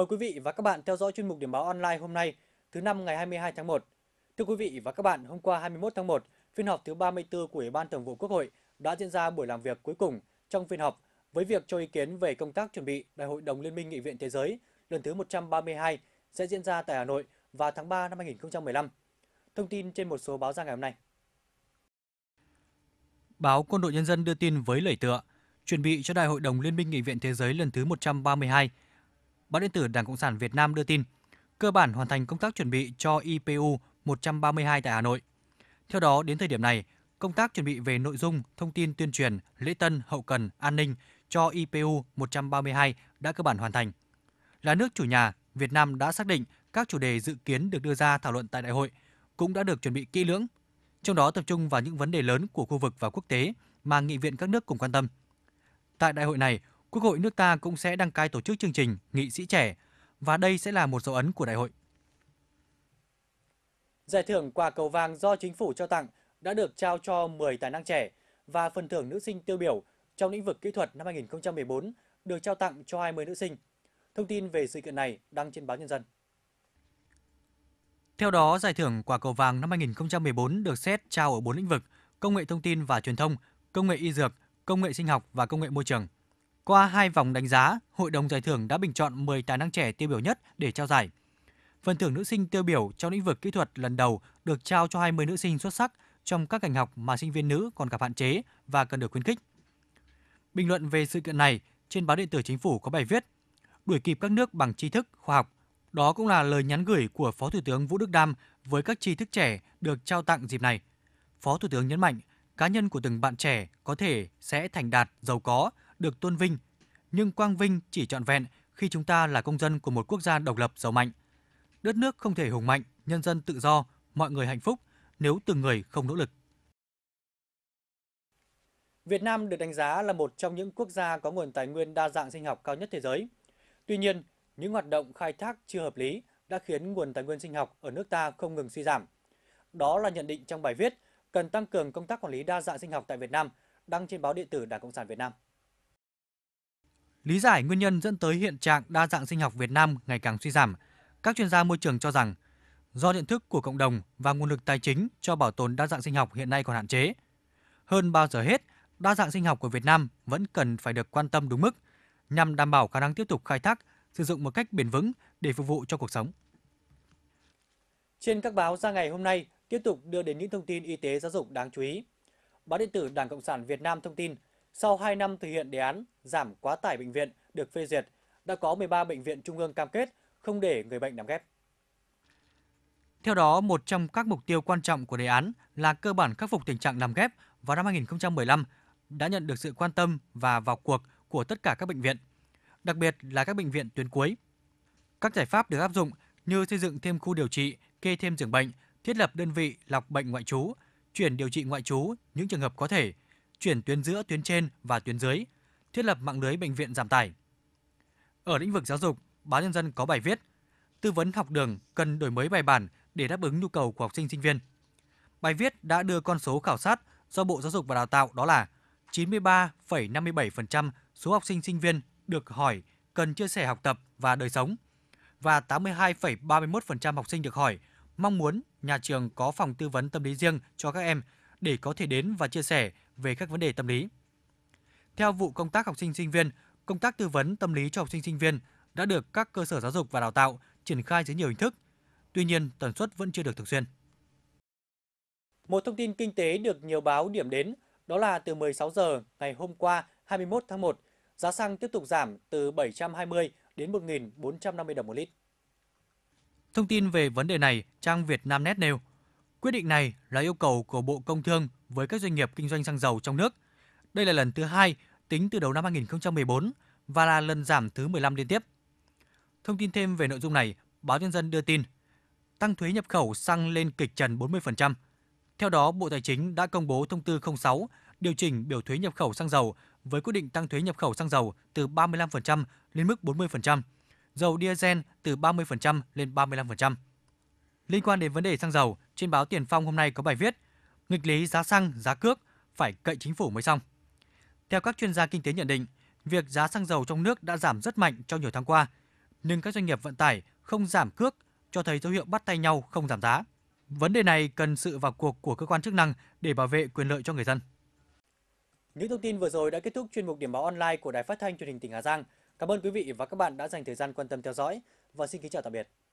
Mời quý vị và các bạn theo dõi chuyên mục Điểm báo online hôm nay, thứ năm ngày 22 tháng 1. Thưa quý vị và các bạn, hôm qua 21 tháng 1, phiên họp thứ 34 của Ủy ban Thường vụ Quốc hội đã diễn ra buổi làm việc cuối cùng trong phiên họp với việc cho ý kiến về công tác chuẩn bị Đại hội đồng Liên minh Nghị viện Thế giới lần thứ 132 sẽ diễn ra tại Hà Nội vào tháng 3 năm 2015. Thông tin trên một số báo ra ngày hôm nay. Báo Quân đội Nhân dân đưa tin với lời tựa, chuẩn bị cho Đại hội đồng Liên minh Nghị viện Thế giới lần thứ 132 – Báo điện tử Đảng Cộng sản Việt Nam đưa tin, cơ bản hoàn thành công tác chuẩn bị cho IPU 132 tại Hà Nội. Theo đó, đến thời điểm này, công tác chuẩn bị về nội dung, thông tin tuyên truyền, lễ tân, hậu cần, an ninh cho IPU 132 đã cơ bản hoàn thành. Là nước chủ nhà, Việt Nam đã xác định các chủ đề dự kiến được đưa ra thảo luận tại đại hội cũng đã được chuẩn bị kỹ lưỡng, trong đó tập trung vào những vấn đề lớn của khu vực và quốc tế mà nghị viện các nước cùng quan tâm. Tại đại hội này, Quốc hội nước ta cũng sẽ đăng cai tổ chức chương trình Nghị sĩ trẻ và đây sẽ là một dấu ấn của đại hội. Giải thưởng quả cầu vàng do chính phủ cho tặng đã được trao cho 10 tài năng trẻ và phần thưởng nữ sinh tiêu biểu trong lĩnh vực kỹ thuật năm 2014 được trao tặng cho 20 nữ sinh. Thông tin về sự kiện này đăng trên báo Nhân dân. Theo đó, giải thưởng quả cầu vàng năm 2014 được xét trao ở 4 lĩnh vực: công nghệ thông tin và truyền thông, công nghệ y dược, công nghệ sinh học và công nghệ môi trường. Qua hai vòng đánh giá, Hội đồng Giải thưởng đã bình chọn 10 tài năng trẻ tiêu biểu nhất để trao giải. Phần thưởng nữ sinh tiêu biểu trong lĩnh vực kỹ thuật lần đầu được trao cho 20 nữ sinh xuất sắc trong các ngành học mà sinh viên nữ còn gặp hạn chế và cần được khuyến khích. Bình luận về sự kiện này, trên báo điện tử chính phủ có bài viết Đuổi kịp các nước bằng tri thức, khoa học. Đó cũng là lời nhắn gửi của Phó Thủ tướng Vũ Đức Đam với các tri thức trẻ được trao tặng dịp này. Phó Thủ tướng nhấn mạnh, cá nhân của từng bạn trẻ có thể sẽ thành đạt, giàu có được tôn vinh, nhưng quang vinh chỉ trọn vẹn khi chúng ta là công dân của một quốc gia độc lập giàu mạnh. Đất nước không thể hùng mạnh, nhân dân tự do, mọi người hạnh phúc nếu từng người không nỗ lực. Việt Nam được đánh giá là một trong những quốc gia có nguồn tài nguyên đa dạng sinh học cao nhất thế giới. Tuy nhiên, những hoạt động khai thác chưa hợp lý đã khiến nguồn tài nguyên sinh học ở nước ta không ngừng suy giảm. Đó là nhận định trong bài viết cần tăng cường công tác quản lý đa dạng sinh học tại Việt Nam đăng trên báo điện tử Đảng Cộng sản Việt Nam. Lý giải nguyên nhân dẫn tới hiện trạng đa dạng sinh học Việt Nam ngày càng suy giảm, các chuyên gia môi trường cho rằng do nhận thức của cộng đồng và nguồn lực tài chính cho bảo tồn đa dạng sinh học hiện nay còn hạn chế. Hơn bao giờ hết, đa dạng sinh học của Việt Nam vẫn cần phải được quan tâm đúng mức nhằm đảm bảo khả năng tiếp tục khai thác, sử dụng một cách bền vững để phục vụ cho cuộc sống. Trên các báo ra ngày hôm nay tiếp tục đưa đến những thông tin y tế giáo dục đáng chú ý. Báo điện tử Đảng Cộng sản Việt Nam thông tin sau 2 năm thực hiện đề án giảm quá tải bệnh viện được phê duyệt, đã có 13 bệnh viện trung ương cam kết không để người bệnh nằm ghép. Theo đó, một trong các mục tiêu quan trọng của đề án là cơ bản khắc phục tình trạng nằm ghép vào năm 2015 đã nhận được sự quan tâm và vào cuộc của tất cả các bệnh viện, đặc biệt là các bệnh viện tuyến cuối. Các giải pháp được áp dụng như xây dựng thêm khu điều trị, kê thêm giường bệnh, thiết lập đơn vị lọc bệnh ngoại trú, chuyển điều trị ngoại trú những trường hợp có thể – chuyển tuyến giữa tuyến trên và tuyến dưới, thiết lập mạng lưới bệnh viện giảm tải. Ở lĩnh vực giáo dục, báo nhân dân có bài viết Tư vấn học đường cần đổi mới bài bản để đáp ứng nhu cầu của học sinh sinh viên. Bài viết đã đưa con số khảo sát do Bộ Giáo dục và Đào tạo đó là 93,57% số học sinh sinh viên được hỏi cần chia sẻ học tập và đời sống và 82,31% học sinh được hỏi mong muốn nhà trường có phòng tư vấn tâm lý riêng cho các em để có thể đến và chia sẻ về các vấn đề tâm lý. Theo vụ công tác học sinh sinh viên, công tác tư vấn tâm lý cho học sinh sinh viên đã được các cơ sở giáo dục và đào tạo triển khai dưới nhiều hình thức. Tuy nhiên, tần suất vẫn chưa được thường xuyên. Một thông tin kinh tế được nhiều báo điểm đến đó là từ 16 giờ ngày hôm qua 21 tháng 1, giá xăng tiếp tục giảm từ 720 đến 1.450 đồng một lít. Thông tin về vấn đề này, trang Việt Nam Net nêu, Quyết định này là yêu cầu của Bộ Công Thương với các doanh nghiệp kinh doanh xăng dầu trong nước. Đây là lần thứ hai tính từ đầu năm 2014 và là lần giảm thứ 15 liên tiếp. Thông tin thêm về nội dung này, báo Nhân dân đưa tin tăng thuế nhập khẩu xăng lên kịch trần 40%. Theo đó, Bộ Tài chính đã công bố thông tư 06 điều chỉnh biểu thuế nhập khẩu xăng dầu với quyết định tăng thuế nhập khẩu xăng dầu từ 35% lên mức 40%, dầu diesel từ 30% lên 35%. Liên quan đến vấn đề xăng dầu, trên báo Tiền Phong hôm nay có bài viết Nghịch lý giá xăng, giá cước phải cậy chính phủ mới xong. Theo các chuyên gia kinh tế nhận định, việc giá xăng dầu trong nước đã giảm rất mạnh trong nhiều tháng qua, nhưng các doanh nghiệp vận tải không giảm cước cho thấy dấu hiệu bắt tay nhau không giảm giá. Vấn đề này cần sự vào cuộc của cơ quan chức năng để bảo vệ quyền lợi cho người dân. Những thông tin vừa rồi đã kết thúc chuyên mục điểm báo online của Đài Phát thanh Truyền hình tỉnh Hà Giang. Cảm ơn quý vị và các bạn đã dành thời gian quan tâm theo dõi và xin kính chào tạm biệt.